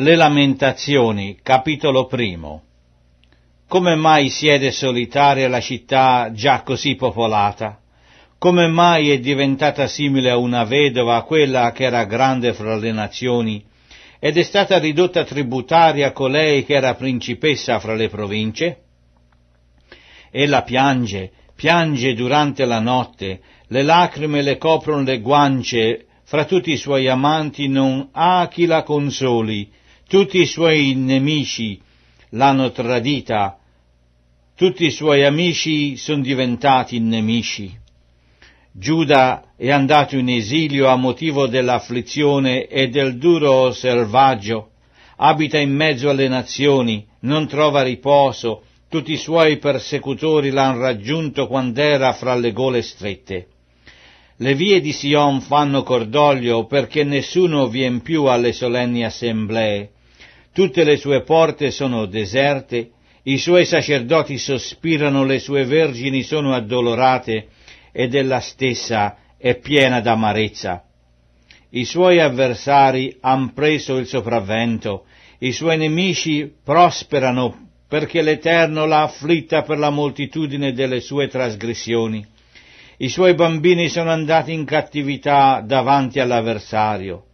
Le Lamentazioni, capitolo primo. Come mai siede solitaria la città già così popolata? Come mai è diventata simile a una vedova, quella che era grande fra le nazioni, ed è stata ridotta tributaria colei che era principessa fra le province? Ella piange, piange durante la notte, le lacrime le coprono le guance, fra tutti i suoi amanti non ha chi la consoli, tutti i suoi nemici l'hanno tradita, tutti i suoi amici sono diventati nemici. Giuda è andato in esilio a motivo dell'afflizione e del duro selvaggio, abita in mezzo alle nazioni, non trova riposo, tutti i suoi persecutori l'hanno raggiunto quand'era fra le gole strette. Le vie di Sion fanno cordoglio perché nessuno vien più alle solenni assemblee tutte le sue porte sono deserte, i suoi sacerdoti sospirano, le sue vergini sono addolorate ed ella stessa è piena d'amarezza. I suoi avversari han preso il sopravvento, i suoi nemici prosperano perché l'Eterno l'ha afflitta per la moltitudine delle sue trasgressioni. I suoi bambini sono andati in cattività davanti all'avversario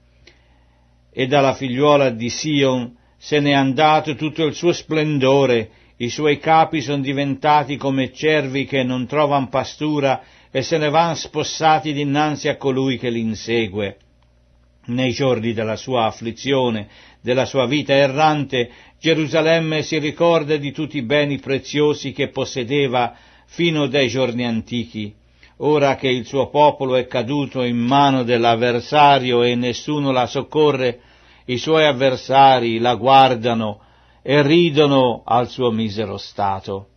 e dalla figliuola di Sion se n'è andato tutto il suo splendore, i suoi capi sono diventati come cervi che non trovan pastura e se ne van spossati dinanzi a colui che li insegue. Nei giorni della sua afflizione, della sua vita errante, Gerusalemme si ricorda di tutti i beni preziosi che possedeva fino dai giorni antichi. Ora che il suo popolo è caduto in mano dell'avversario e nessuno la soccorre, i suoi avversari la guardano e ridono al suo misero stato.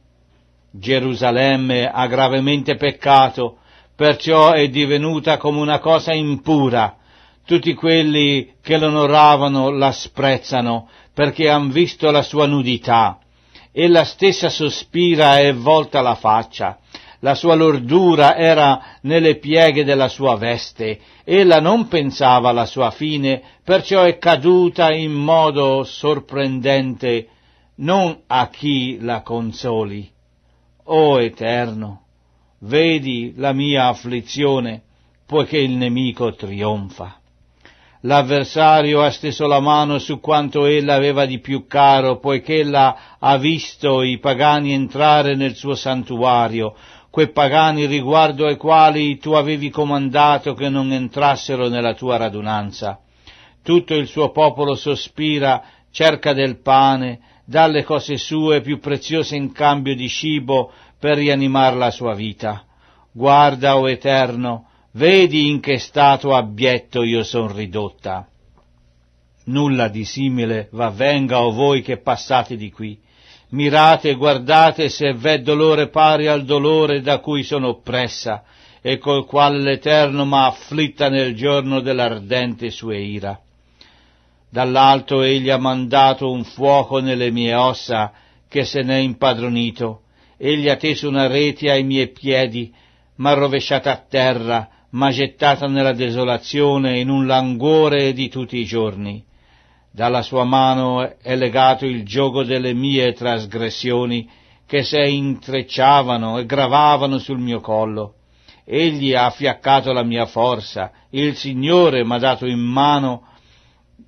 Gerusalemme ha gravemente peccato, perciò è divenuta come una cosa impura. Tutti quelli che l'onoravano la sprezzano, perché han visto la sua nudità. Ella stessa sospira e volta la faccia la sua lordura era nelle pieghe della sua veste, ella non pensava alla sua fine, perciò è caduta in modo sorprendente, non a chi la consoli. O Eterno, vedi la mia afflizione, poiché il nemico trionfa. L'avversario ha steso la mano su quanto ella aveva di più caro, poiché ella ha visto i pagani entrare nel suo santuario, quei pagani riguardo ai quali tu avevi comandato che non entrassero nella tua radunanza. Tutto il suo popolo sospira, cerca del pane, dà le cose sue più preziose in cambio di cibo per rianimar la sua vita. Guarda, o oh Eterno, vedi in che stato abietto io son ridotta. Nulla di simile v'avvenga o voi che passate di qui mirate e guardate se v'è dolore pari al dolore da cui sono oppressa e col quale l'Eterno m'ha afflitta nel giorno dell'ardente sua ira. Dall'alto egli ha mandato un fuoco nelle mie ossa che se n'è impadronito, egli ha teso una rete ai miei piedi, m'ha rovesciata a terra, m'ha gettata nella desolazione in un languore di tutti i giorni. Dalla sua mano è legato il gioco delle mie trasgressioni che si intrecciavano e gravavano sul mio collo. Egli ha affiaccato la mia forza, il Signore m'ha dato in mano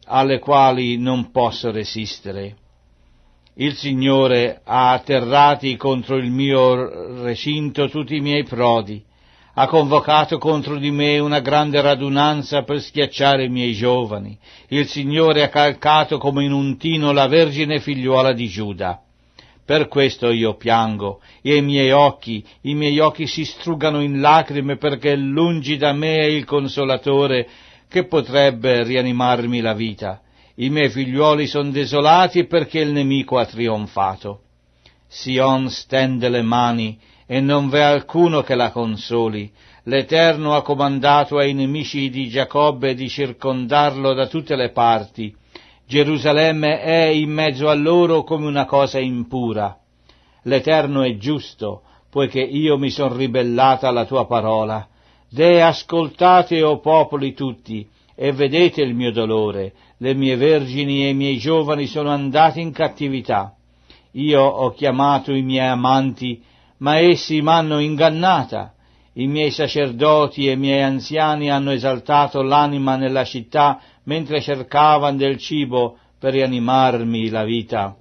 alle quali non posso resistere. Il Signore ha atterrati contro il mio recinto tutti i miei prodi, ha convocato contro di me una grande radunanza per schiacciare i miei giovani. Il Signore ha calcato come in un tino la vergine figliuola di Giuda. Per questo io piango, e i miei occhi, i miei occhi si strugano in lacrime perché lungi da me è il consolatore che potrebbe rianimarmi la vita. I miei figliuoli sono desolati perché il nemico ha trionfato. Sion stende le mani e non v'è alcuno che la consoli. L'Eterno ha comandato ai nemici di Giacobbe di circondarlo da tutte le parti. Gerusalemme è in mezzo a loro come una cosa impura. L'Eterno è giusto, poiché io mi son ribellata alla tua parola. De ascoltate, o popoli tutti, e vedete il mio dolore, le mie vergini e i miei giovani sono andati in cattività. Io ho chiamato i miei amanti ma essi m'hanno ingannata. I miei sacerdoti e i miei anziani hanno esaltato l'anima nella città mentre cercavano del cibo per rianimarmi la vita.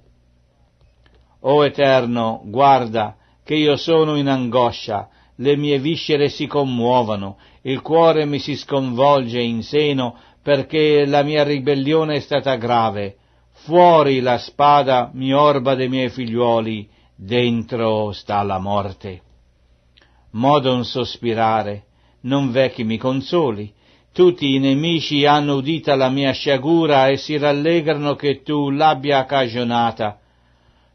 O Eterno, guarda che io sono in angoscia, le mie viscere si commuovono, il cuore mi si sconvolge in seno perché la mia ribellione è stata grave. Fuori la spada mi orba dei miei figliuoli, dentro sta la morte. Modo un sospirare, non v'è chi mi consoli. Tutti i nemici hanno udita la mia sciagura e si rallegrano che tu l'abbia cagionata.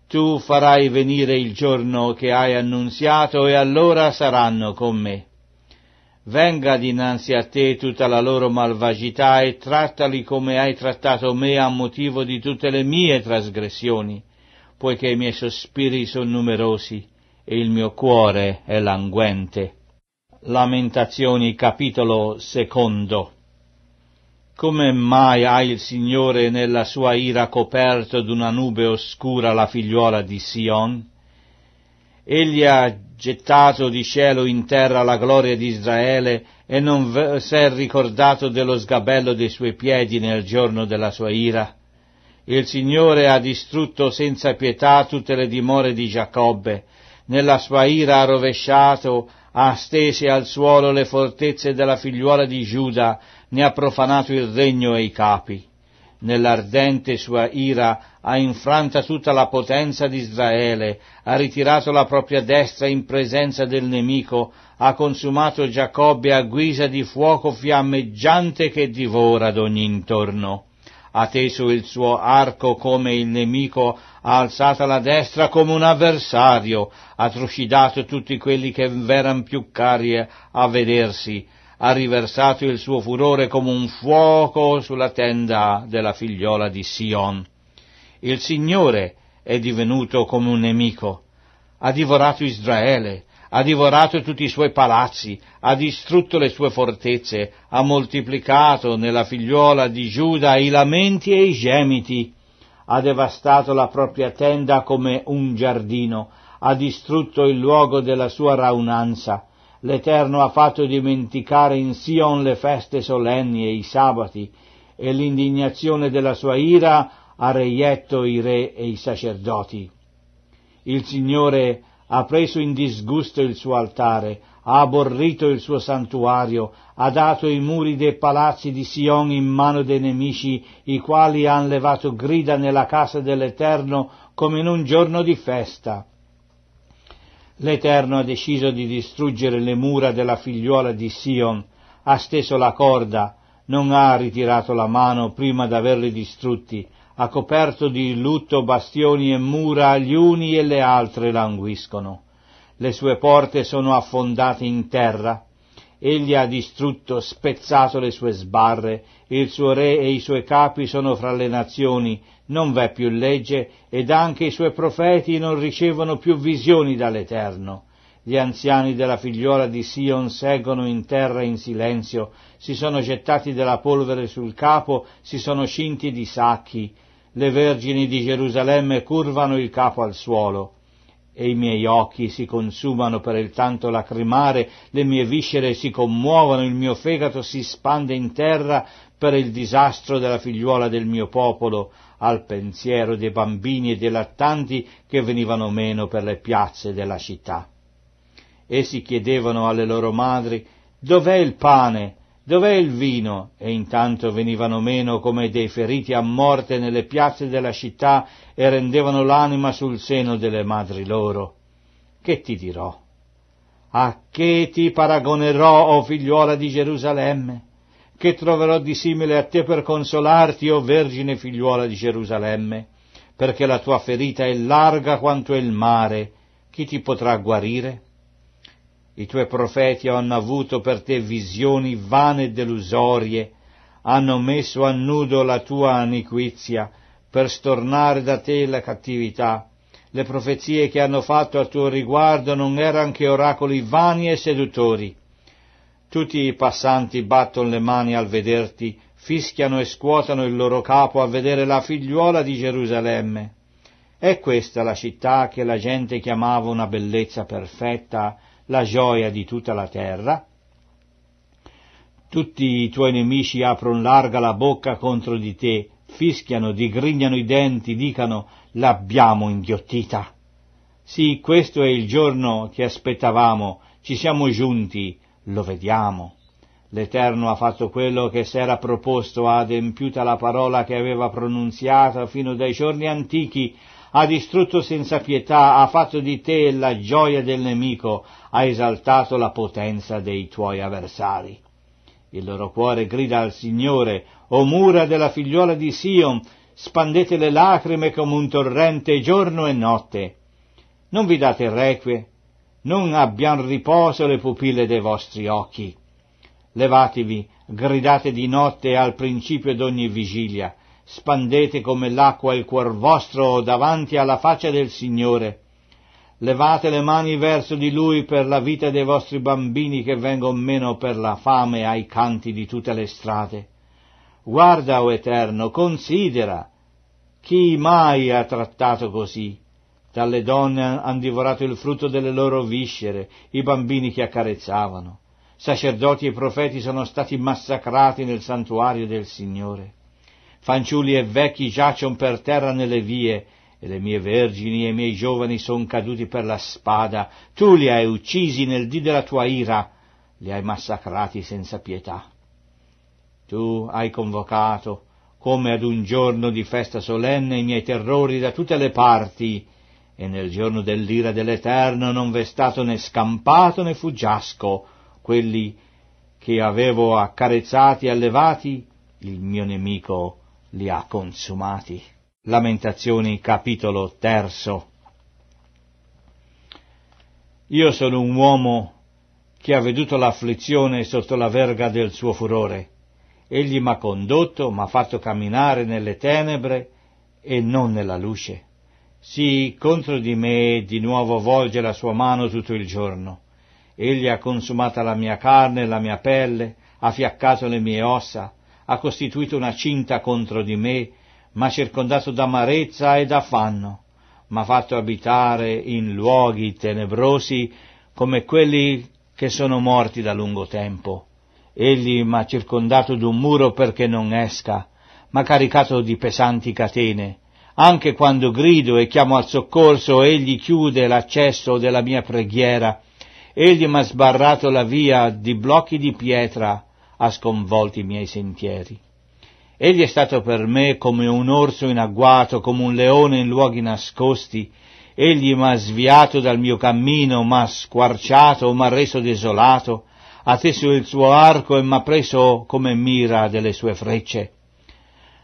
Tu farai venire il giorno che hai annunziato e allora saranno con me. Venga dinanzi a te tutta la loro malvagità e trattali come hai trattato me a motivo di tutte le mie trasgressioni poiché i miei sospiri sono numerosi e il mio cuore è languente. Lamentazioni capitolo secondo. Come mai ha il Signore nella sua ira coperto d'una nube oscura la figliuola di Sion? Egli ha gettato di cielo in terra la gloria di Israele e non v- s'è ricordato dello sgabello dei suoi piedi nel giorno della sua ira. Il Signore ha distrutto senza pietà tutte le dimore di Giacobbe, nella sua ira ha rovesciato, ha stese al suolo le fortezze della figliuola di Giuda, ne ha profanato il regno e i capi. Nell'ardente sua ira ha infranta tutta la potenza di Israele, ha ritirato la propria destra in presenza del nemico, ha consumato Giacobbe a guisa di fuoco fiammeggiante che divora d'ogni intorno ha teso il suo arco come il nemico, ha alzato la destra come un avversario, ha trucidato tutti quelli che v'eran più cari a vedersi, ha riversato il suo furore come un fuoco sulla tenda della figliola di Sion. Il Signore è divenuto come un nemico, ha divorato Israele, ha divorato tutti i suoi palazzi, ha distrutto le sue fortezze, ha moltiplicato nella figliuola di Giuda i lamenti e i gemiti, ha devastato la propria tenda come un giardino, ha distrutto il luogo della sua raunanza. L'Eterno ha fatto dimenticare in Sion le feste solenni e i sabati, e l'indignazione della sua ira ha reietto i re e i sacerdoti. Il Signore ha preso in disgusto il suo altare, ha aborrito il suo santuario, ha dato i muri dei palazzi di Sion in mano dei nemici, i quali han levato grida nella casa dell'Eterno come in un giorno di festa. L'Eterno ha deciso di distruggere le mura della figliuola di Sion, ha steso la corda, non ha ritirato la mano prima d'averli distrutti, ha coperto di lutto bastioni e mura, gli uni e le altre languiscono. Le sue porte sono affondate in terra, egli ha distrutto, spezzato le sue sbarre, il suo re e i suoi capi sono fra le nazioni, non v'è più legge, ed anche i suoi profeti non ricevono più visioni dall'Eterno. Gli anziani della figliuola di Sion seguono in terra in silenzio, si sono gettati della polvere sul capo, si sono cinti di sacchi, le vergini di Gerusalemme curvano il capo al suolo e i miei occhi si consumano per il tanto lacrimare, le mie viscere si commuovono, il mio fegato si spande in terra per il disastro della figliuola del mio popolo, al pensiero dei bambini e dei lattanti che venivano meno per le piazze della città. Essi chiedevano alle loro madri Dov'è il pane? Dov'è il vino? E intanto venivano meno come dei feriti a morte nelle piazze della città e rendevano l'anima sul seno delle madri loro. Che ti dirò? A che ti paragonerò, o oh figliuola di Gerusalemme? Che troverò di simile a te per consolarti, o oh vergine figliuola di Gerusalemme? Perché la tua ferita è larga quanto è il mare, chi ti potrà guarire? I tuoi profeti hanno avuto per te visioni vane e delusorie, hanno messo a nudo la tua aniquizia per stornare da te la cattività. Le profezie che hanno fatto a tuo riguardo non erano che oracoli vani e sedutori. Tutti i passanti battono le mani al vederti, fischiano e scuotano il loro capo a vedere la figliuola di Gerusalemme. È questa la città che la gente chiamava una bellezza perfetta, la gioia di tutta la terra. Tutti i tuoi nemici aprono larga la bocca contro di te, fischiano, digrignano i denti, dicano l'abbiamo inghiottita. Sì, questo è il giorno che aspettavamo, ci siamo giunti, lo vediamo. L'Eterno ha fatto quello che s'era proposto, ha adempiuta la parola che aveva pronunziata fino dai giorni antichi, ha distrutto senza pietà, ha fatto di te la gioia del nemico, ha esaltato la potenza dei tuoi avversari. Il loro cuore grida al Signore, o mura della figliuola di Sion, spandete le lacrime come un torrente giorno e notte. Non vi date requie, non abbiano riposo le pupille dei vostri occhi. Levatevi, gridate di notte al principio d'ogni vigilia, spandete come l'acqua il cuor vostro davanti alla faccia del Signore. Levate le mani verso di Lui per la vita dei vostri bambini che vengono meno per la fame ai canti di tutte le strade. Guarda, o Eterno, considera. Chi mai ha trattato così? Dalle donne han divorato il frutto delle loro viscere, i bambini che accarezzavano. Sacerdoti e profeti sono stati massacrati nel santuario del Signore fanciulli e vecchi giaccion per terra nelle vie, e le mie vergini e i miei giovani son caduti per la spada, tu li hai uccisi nel dì della tua ira, li hai massacrati senza pietà. Tu hai convocato, come ad un giorno di festa solenne, i miei terrori da tutte le parti, e nel giorno dell'ira dell'Eterno non v'è stato né scampato né fuggiasco quelli che avevo accarezzati e allevati, il mio nemico li ha consumati. Lamentazioni capitolo terzo. Io sono un uomo che ha veduto l'afflizione sotto la verga del suo furore. Egli m'ha condotto, m'ha fatto camminare nelle tenebre e non nella luce. Sì, contro di me di nuovo volge la sua mano tutto il giorno. Egli ha consumata la mia carne e la mia pelle, ha fiaccato le mie ossa, ha costituito una cinta contro di me, m'ha circondato d'amarezza e d'affanno, m'ha fatto abitare in luoghi tenebrosi come quelli che sono morti da lungo tempo. Egli m'ha circondato d'un muro perché non esca, m'ha caricato di pesanti catene. Anche quando grido e chiamo al soccorso, egli chiude l'accesso della mia preghiera. Egli m'ha sbarrato la via di blocchi di pietra, ha sconvolto i miei sentieri. Egli è stato per me come un orso in agguato, come un leone in luoghi nascosti, egli m'ha sviato dal mio cammino, m'ha squarciato, m'ha reso desolato, ha teso il suo arco e m'ha preso come mira delle sue frecce.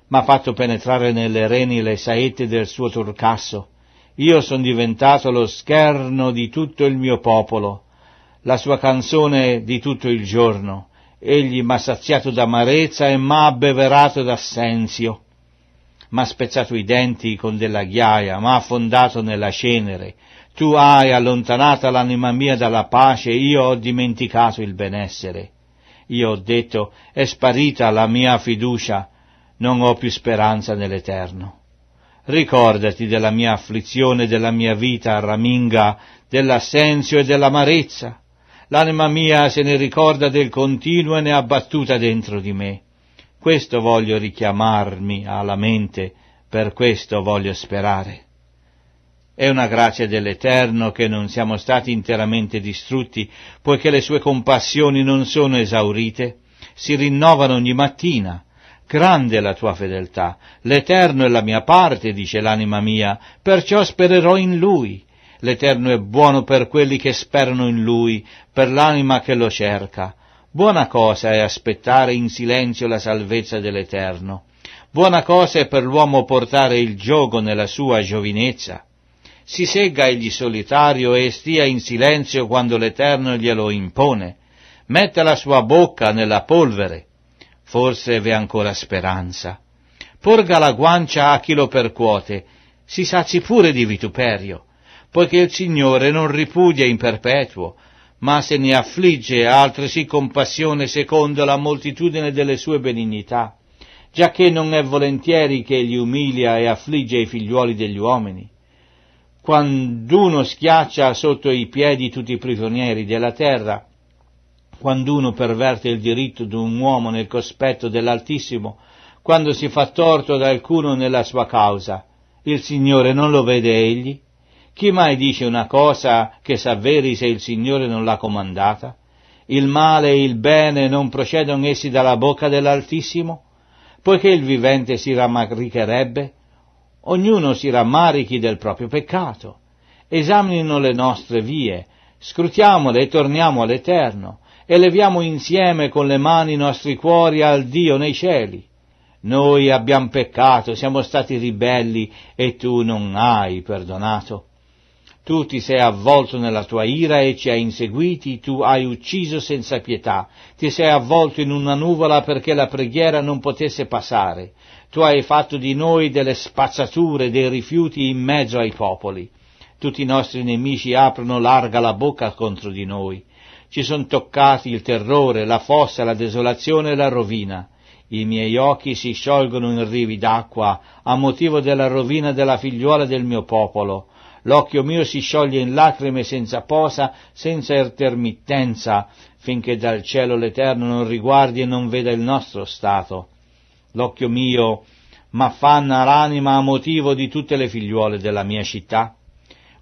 M'ha fatto penetrare nelle reni le saette del suo turcasso. Io son diventato lo scherno di tutto il mio popolo, la sua canzone di tutto il giorno egli m'ha saziato d'amarezza e m'ha abbeverato d'assenzio, m'ha spezzato i denti con della ghiaia, m'ha affondato nella cenere, tu hai allontanata l'anima mia dalla pace, io ho dimenticato il benessere. Io ho detto, è sparita la mia fiducia, non ho più speranza nell'Eterno. Ricordati della mia afflizione, della mia vita raminga, dell'assenzio e dell'amarezza L'anima mia se ne ricorda del continuo e ne è abbattuta dentro di me. Questo voglio richiamarmi alla mente, per questo voglio sperare. È una grazia dell'Eterno che non siamo stati interamente distrutti, poiché le sue compassioni non sono esaurite, si rinnovano ogni mattina. Grande è la tua fedeltà, l'Eterno è la mia parte, dice l'anima mia, perciò spererò in Lui. L'Eterno è buono per quelli che sperano in Lui, per l'anima che lo cerca. Buona cosa è aspettare in silenzio la salvezza dell'Eterno. Buona cosa è per l'uomo portare il gioco nella sua giovinezza. Si segga egli solitario e stia in silenzio quando l'Eterno glielo impone. Metta la sua bocca nella polvere. Forse v'è ancora speranza. Porga la guancia a chi lo percuote. Si saci pure di vituperio poiché il Signore non ripudia in perpetuo, ma se ne affligge altresì compassione secondo la moltitudine delle sue benignità, giacché non è volentieri che egli umilia e affligge i figliuoli degli uomini. Quand'uno schiaccia sotto i piedi tutti i prigionieri della terra, quand'uno perverte il diritto d'un uomo nel cospetto dell'Altissimo, quando si fa torto ad alcuno nella sua causa, il Signore non lo vede egli? Chi mai dice una cosa che s'avveri se il Signore non l'ha comandata? Il male e il bene non procedono essi dalla bocca dell'Altissimo? Poiché il vivente si rammaricherebbe? Ognuno si rammarichi del proprio peccato. Esaminino le nostre vie, scrutiamole e torniamo all'Eterno, e leviamo insieme con le mani i nostri cuori al Dio nei cieli. Noi abbiamo peccato, siamo stati ribelli e tu non hai perdonato tu ti sei avvolto nella tua ira e ci hai inseguiti, tu hai ucciso senza pietà, ti sei avvolto in una nuvola perché la preghiera non potesse passare, tu hai fatto di noi delle spazzature, dei rifiuti in mezzo ai popoli. Tutti i nostri nemici aprono larga la bocca contro di noi. Ci sono toccati il terrore, la fossa, la desolazione e la rovina. I miei occhi si sciolgono in rivi d'acqua a motivo della rovina della figliuola del mio popolo l'occhio mio si scioglie in lacrime senza posa, senza intermittenza, finché dal cielo l'Eterno non riguardi e non veda il nostro stato. L'occhio mio m'affanna l'anima a motivo di tutte le figliuole della mia città.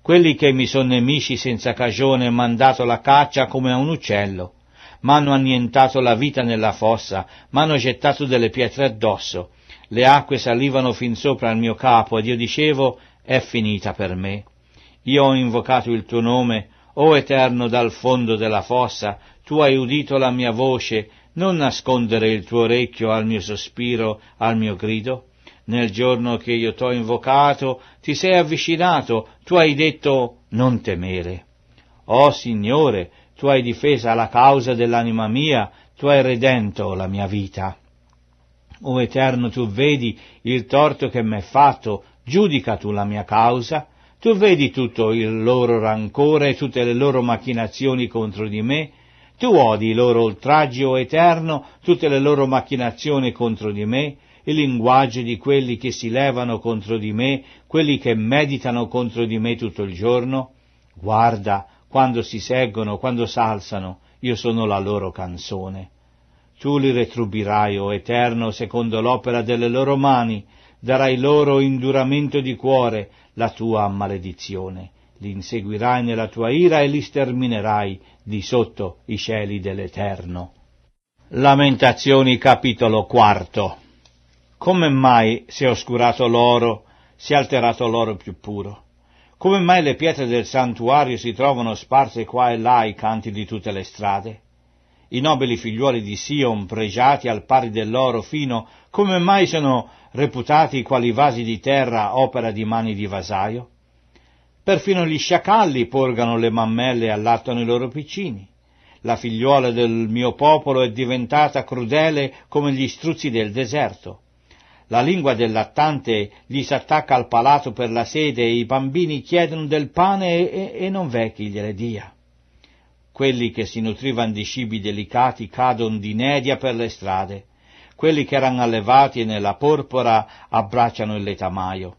Quelli che mi sono nemici senza cagione m'hanno dato la caccia come a un uccello, m'hanno annientato la vita nella fossa, m'hanno gettato delle pietre addosso, le acque salivano fin sopra al mio capo ed io dicevo, è finita per me. Io ho invocato il tuo nome, o Eterno dal fondo della fossa, tu hai udito la mia voce, non nascondere il tuo orecchio al mio sospiro, al mio grido. Nel giorno che io t'ho invocato, ti sei avvicinato, tu hai detto non temere. oh, Signore, tu hai difesa la causa dell'anima mia, tu hai redento la mia vita. O Eterno, tu vedi il torto che m'è fatto, giudica tu la mia causa, tu vedi tutto il loro rancore e tutte le loro macchinazioni contro di me, tu odi il loro oltraggio eterno, tutte le loro macchinazioni contro di me, il linguaggio di quelli che si levano contro di me, quelli che meditano contro di me tutto il giorno? Guarda quando si seggono, quando s'alzano, io sono la loro canzone. Tu li retrubirai, o oh Eterno, secondo l'opera delle loro mani, darai loro induramento di cuore la tua maledizione, li inseguirai nella tua ira e li sterminerai di sotto i cieli dell'Eterno. Lamentazioni capitolo quarto Come mai si è oscurato l'oro, si è alterato l'oro più puro? Come mai le pietre del santuario si trovano sparse qua e là ai canti di tutte le strade? i nobili figliuoli di Sion pregiati al pari dell'oro fino, come mai sono reputati quali vasi di terra opera di mani di vasaio? Perfino gli sciacalli porgano le mammelle e allattano i loro piccini. La figliuola del mio popolo è diventata crudele come gli struzzi del deserto. La lingua del lattante gli s'attacca al palato per la sede e i bambini chiedono del pane e, e non vecchi gliele dia. Quelli che si nutrivano di cibi delicati cadono di nedia per le strade. Quelli che erano allevati nella porpora abbracciano il letamaio.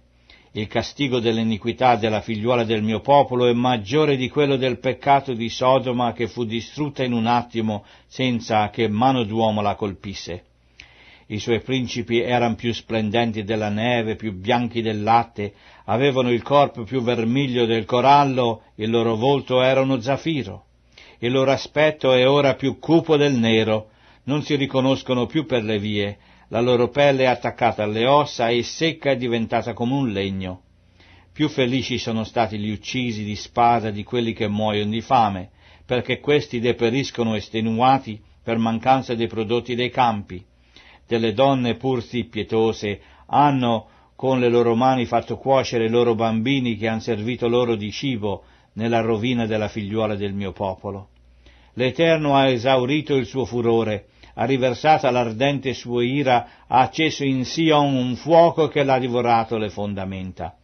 Il castigo dell'iniquità della figliuola del mio popolo è maggiore di quello del peccato di Sodoma che fu distrutta in un attimo senza che mano d'uomo la colpisse. I suoi principi erano più splendenti della neve, più bianchi del latte, avevano il corpo più vermiglio del corallo, il loro volto era uno zafiro il loro aspetto è ora più cupo del nero, non si riconoscono più per le vie, la loro pelle è attaccata alle ossa e secca è diventata come un legno. Più felici sono stati gli uccisi di spada di quelli che muoiono di fame, perché questi deperiscono estenuati per mancanza dei prodotti dei campi. Delle donne pur sì pietose hanno con le loro mani fatto cuocere i loro bambini che han servito loro di cibo, nella rovina della figliuola del mio popolo. L'Eterno ha esaurito il suo furore, ha riversata l'ardente sua ira, ha acceso in Sion un fuoco che l'ha divorato le fondamenta.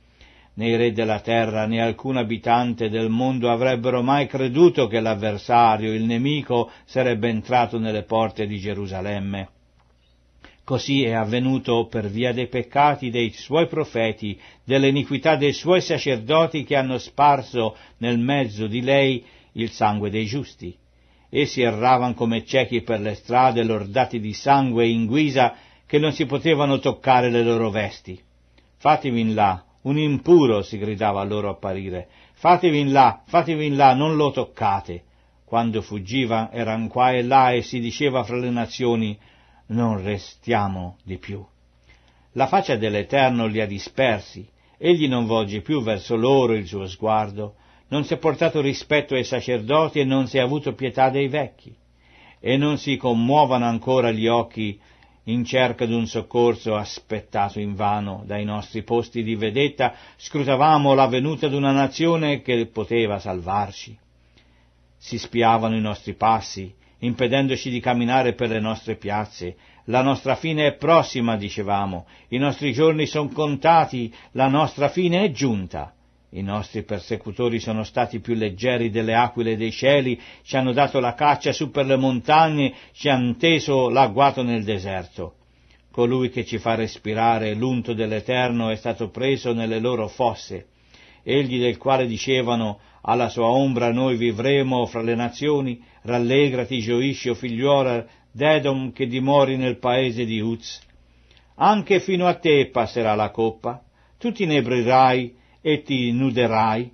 Né i re della terra né alcun abitante del mondo avrebbero mai creduto che l'avversario, il nemico, sarebbe entrato nelle porte di Gerusalemme Così è avvenuto per via dei peccati dei suoi profeti, delle iniquità dei suoi sacerdoti che hanno sparso nel mezzo di lei il sangue dei giusti. Essi erravano come ciechi per le strade, lordati di sangue in guisa che non si potevano toccare le loro vesti. Fatevi in là, un impuro si gridava a loro apparire. Fatevi in là, fatevi in là, non lo toccate. Quando fuggiva eran qua e là e si diceva fra le nazioni non restiamo di più. La faccia dell'Eterno li ha dispersi, egli non volge più verso loro il suo sguardo, non si è portato rispetto ai sacerdoti e non si è avuto pietà dei vecchi, e non si commuovano ancora gli occhi in cerca d'un soccorso aspettato invano dai nostri posti di vedetta, scrutavamo la venuta d'una nazione che poteva salvarci. Si spiavano i nostri passi impedendoci di camminare per le nostre piazze. La nostra fine è prossima, dicevamo, i nostri giorni sono contati, la nostra fine è giunta. I nostri persecutori sono stati più leggeri delle aquile dei cieli, ci hanno dato la caccia su per le montagne, ci hanno teso l'agguato nel deserto. Colui che ci fa respirare l'unto dell'Eterno è stato preso nelle loro fosse. Egli del quale dicevano alla sua ombra noi vivremo fra le nazioni, rallegrati, gioisci, o figliuola d'Edom che dimori nel paese di Uz. Anche fino a te passerà la coppa, tu ti inebrirai e ti nuderai.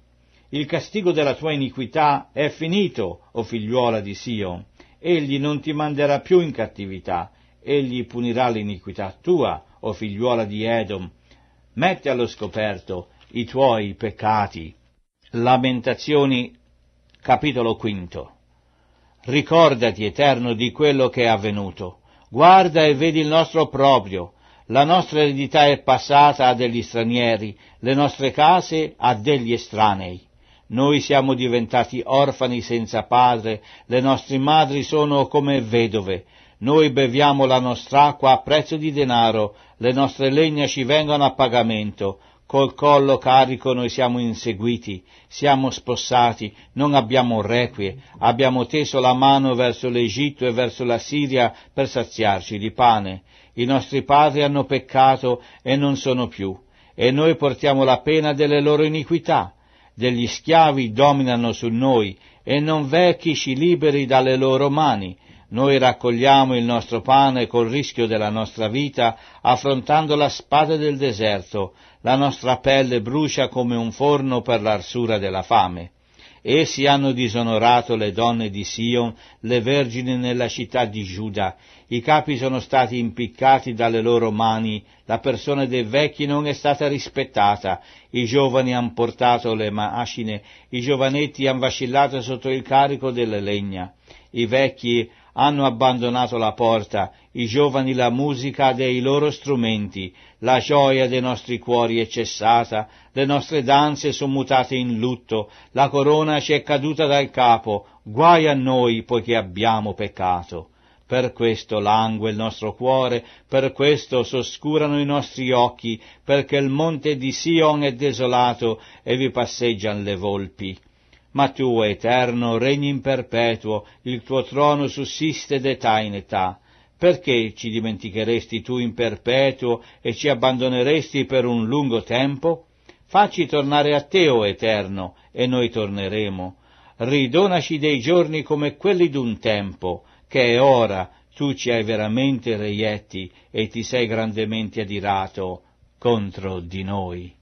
Il castigo della tua iniquità è finito, o figliuola di Sion. Egli non ti manderà più in cattività, egli punirà l'iniquità tua, o figliuola di Edom. Mette allo scoperto i tuoi peccati. Lamentazioni capitolo quinto. Ricordati, Eterno, di quello che è avvenuto. Guarda e vedi il nostro proprio. La nostra eredità è passata a degli stranieri, le nostre case a degli estranei. Noi siamo diventati orfani senza padre, le nostre madri sono come vedove. Noi beviamo la nostra acqua a prezzo di denaro, le nostre legna ci vengono a pagamento, col collo carico noi siamo inseguiti, siamo spossati, non abbiamo requie, abbiamo teso la mano verso l'Egitto e verso la Siria per saziarci di pane. I nostri padri hanno peccato e non sono più, e noi portiamo la pena delle loro iniquità. Degli schiavi dominano su noi, e non vecchi ci liberi dalle loro mani, noi raccogliamo il nostro pane col rischio della nostra vita, affrontando la spada del deserto, la nostra pelle brucia come un forno per l'arsura della fame. Essi hanno disonorato le donne di Sion, le vergini nella città di Giuda, i capi sono stati impiccati dalle loro mani, la persona dei vecchi non è stata rispettata, i giovani han portato le macine, i giovanetti han vacillato sotto il carico delle legna, i vecchi hanno abbandonato la porta, i giovani la musica dei loro strumenti, la gioia dei nostri cuori è cessata, le nostre danze sono mutate in lutto, la corona ci è caduta dal capo, guai a noi poiché abbiamo peccato. Per questo langue il nostro cuore, per questo s'oscurano i nostri occhi, perché il monte di Sion è desolato e vi passeggian le volpi ma tu, Eterno, regni in perpetuo, il tuo trono sussiste d'età in età. Perché ci dimenticheresti tu in perpetuo e ci abbandoneresti per un lungo tempo? Facci tornare a te, o Eterno, e noi torneremo. Ridonaci dei giorni come quelli d'un tempo, che è ora, tu ci hai veramente reietti e ti sei grandemente adirato contro di noi.